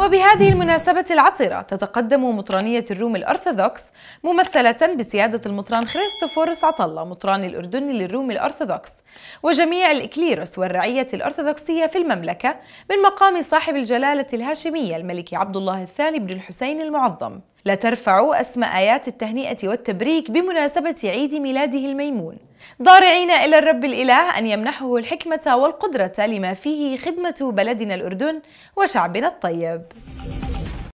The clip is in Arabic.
وبهذه المناسبة العطرة تتقدم مطرانية الروم الأرثوذكس ممثلة بسيادة المطران خريستوفورس عطلة مطران الأردن للروم الأرثوذكس وجميع الإكليروس والرعية الأرثوذكسية في المملكة من مقام صاحب الجلالة الهاشمية الملك عبد الله الثاني بن الحسين المعظم لترفع ترفع أسمى آيات التهنئة والتبريك بمناسبة عيد ميلاده الميمون ضارعين إلى الرب الإله أن يمنحه الحكمة والقدرة لما فيه خدمة بلدنا الأردن وشعبنا الطيب